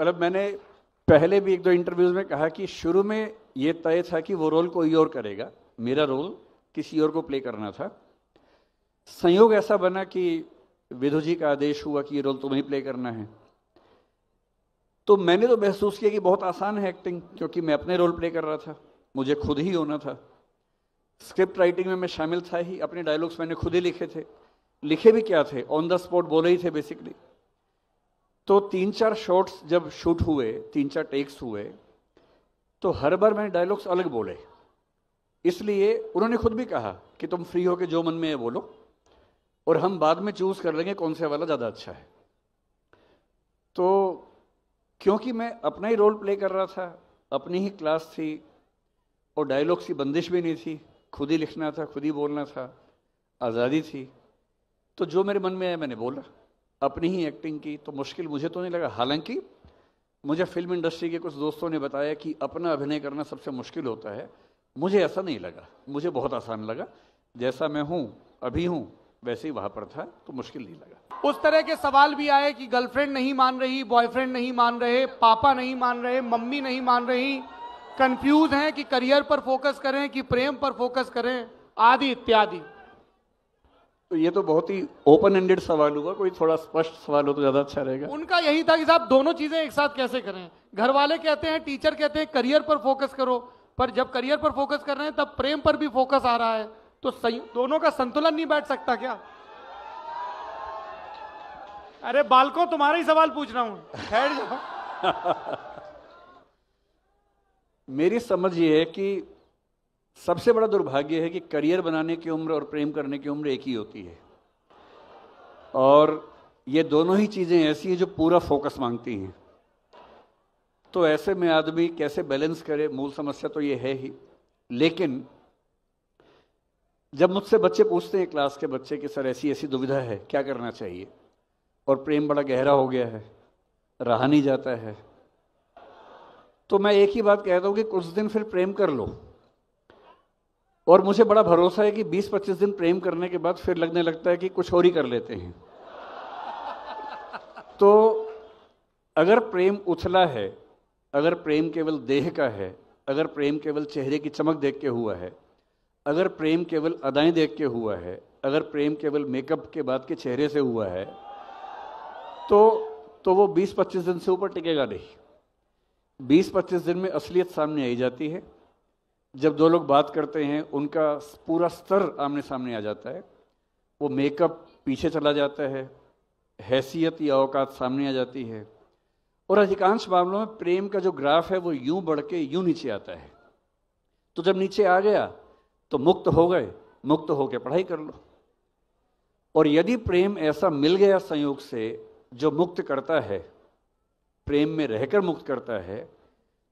मतलब मैंने पहले भी एक दो इंटरव्यूज में कहा कि शुरू में ये तय था कि वो रोल कोई और करेगा मेरा रोल किसी और को प्ले करना था संयोग ऐसा बना कि विधु जी का आदेश हुआ कि ये रोल तुम्हें प्ले करना है तो मैंने तो महसूस किया कि बहुत आसान है एक्टिंग क्योंकि मैं अपने रोल प्ले कर रहा था मुझे खुद ही होना था स्क्रिप्ट राइटिंग में मैं शामिल था ही अपने डायलॉग्स मैंने खुद ही लिखे थे लिखे भी क्या थे ऑन द स्पॉट बोले ही थे बेसिकली तो तीन चार शॉट्स जब शूट हुए तीन चार टेक्स हुए तो हर बार मैंने डायलॉग्स अलग बोले इसलिए उन्होंने खुद भी कहा कि तुम फ्री हो के जो मन में है बोलो और हम बाद में चूज़ कर लेंगे कौन सा वाला ज़्यादा अच्छा है तो क्योंकि मैं अपना ही रोल प्ले कर रहा था अपनी ही क्लास थी और डायलॉग्स की बंदिश भी नहीं थी खुद ही लिखना था खुद ही बोलना था आज़ादी थी तो जो मेरे मन में आया मैंने बोला अपनी ही एक्टिंग की तो मुश्किल मुझे तो नहीं लगा हालांकि मुझे फिल्म इंडस्ट्री के कुछ दोस्तों ने बताया कि अपना अभिनय करना सबसे मुश्किल होता है मुझे ऐसा नहीं लगा मुझे बहुत आसान लगा जैसा मैं हूँ अभी हूँ वैसे ही वहाँ पर था तो मुश्किल नहीं लगा उस तरह के सवाल भी आए कि गर्लफ्रेंड नहीं मान रही बॉयफ्रेंड नहीं मान रहे पापा नहीं मान रहे मम्मी नहीं मान रही कंफ्यूज हैं कि करियर पर फोकस करें कि प्रेम पर फोकस करें आदि इत्यादि तो ये तो बहुत ही ओपन एंडेड सवाल हुआ कोई थोड़ा स्पष्ट सवाल हो तो ज्यादा अच्छा रहेगा उनका यही था कि साहब दोनों चीजें एक साथ कैसे करें घर वाले कहते हैं टीचर कहते हैं करियर पर फोकस करो पर जब करियर पर फोकस कर रहे हैं तब प्रेम पर भी फोकस आ रहा है तो दोनों का संतुलन नहीं बैठ सकता क्या अरे बालको तुम्हारा ही सवाल पूछ रहा हूं मेरी समझ ये है कि सबसे बड़ा दुर्भाग्य है कि करियर बनाने की उम्र और प्रेम करने की उम्र एक ही होती है और ये दोनों ही चीज़ें ऐसी हैं जो पूरा फोकस मांगती हैं तो ऐसे में आदमी कैसे बैलेंस करे मूल समस्या तो ये है ही लेकिन जब मुझसे बच्चे पूछते हैं क्लास के बच्चे कि सर ऐसी ऐसी दुविधा है क्या करना चाहिए और प्रेम बड़ा गहरा हो गया है रहा नहीं जाता है तो मैं एक ही बात कहता हूँ कि कुछ दिन फिर प्रेम कर लो और मुझे बड़ा भरोसा है कि 20-25 दिन प्रेम करने के बाद फिर लगने लगता है कि कुछ और ही कर लेते हैं तो अगर प्रेम उछला है अगर प्रेम केवल देह का है अगर प्रेम केवल चेहरे की चमक देख के हुआ है अगर प्रेम केवल अदाएं देख के हुआ है अगर प्रेम केवल मेकअप के बाद के चेहरे से हुआ है तो तो वो 20-25 दिन से ऊपर टिकेगा नहीं 20-25 दिन में असलियत सामने आई जाती है जब दो लोग बात करते हैं उनका पूरा स्तर आमने सामने आ जाता है वो मेकअप पीछे चला जाता है हैसियत या औकात सामने आ जाती है और अधिकांश मामलों में प्रेम का जो ग्राफ है वो यूं बढ़ के यूं नीचे आता है तो जब नीचे आ गया तो मुक्त हो गए मुक्त होकर पढ़ाई कर लो और यदि प्रेम ऐसा मिल गया संयोग से जो मुक्त करता है प्रेम में रहकर मुक्त करता है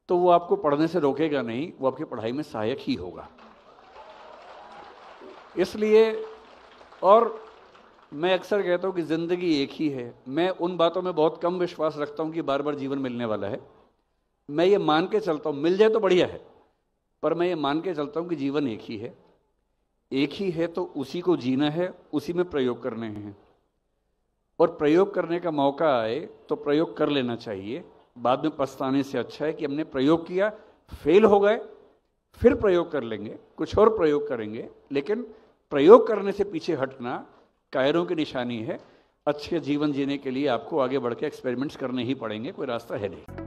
तो वो आपको पढ़ने से रोकेगा नहीं वो आपकी पढ़ाई में सहायक ही होगा इसलिए और मैं अक्सर कहता हूँ कि ज़िंदगी एक ही है मैं उन बातों में बहुत कम विश्वास रखता हूँ कि बार बार जीवन मिलने वाला है मैं ये मान के चलता हूँ मिल जाए तो बढ़िया है पर मैं ये मान के चलता हूँ कि जीवन एक ही है एक ही है तो उसी को जीना है उसी में प्रयोग करने हैं और प्रयोग करने का मौका आए तो प्रयोग कर लेना चाहिए बाद में पछताने से अच्छा है कि हमने प्रयोग किया फेल हो गए फिर प्रयोग कर लेंगे कुछ और प्रयोग करेंगे लेकिन प्रयोग करने से पीछे हटना कायरों की निशानी है अच्छे जीवन जीने के लिए आपको आगे बढ़ के एक्सपेरिमेंट्स करने ही पड़ेंगे कोई रास्ता है नहीं